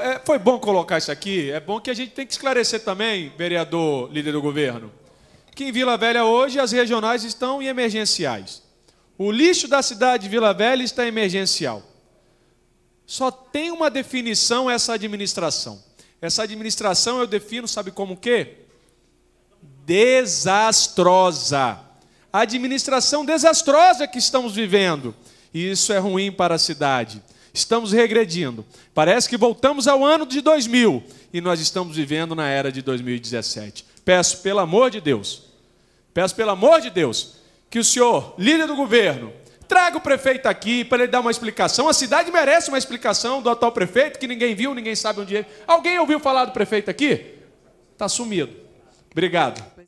É, foi bom colocar isso aqui. É bom que a gente tem que esclarecer também, vereador, líder do governo, que em Vila Velha hoje as regionais estão em emergenciais. O lixo da cidade de Vila Velha está emergencial. Só tem uma definição essa administração. Essa administração eu defino, sabe como que? Desastrosa. A administração desastrosa que estamos vivendo. E isso é ruim para a cidade. Estamos regredindo. Parece que voltamos ao ano de 2000 e nós estamos vivendo na era de 2017. Peço pelo amor de Deus, peço pelo amor de Deus, que o senhor, líder do governo, traga o prefeito aqui para ele dar uma explicação. A cidade merece uma explicação do atual prefeito, que ninguém viu, ninguém sabe onde ele. Alguém ouviu falar do prefeito aqui? Está sumido. Obrigado.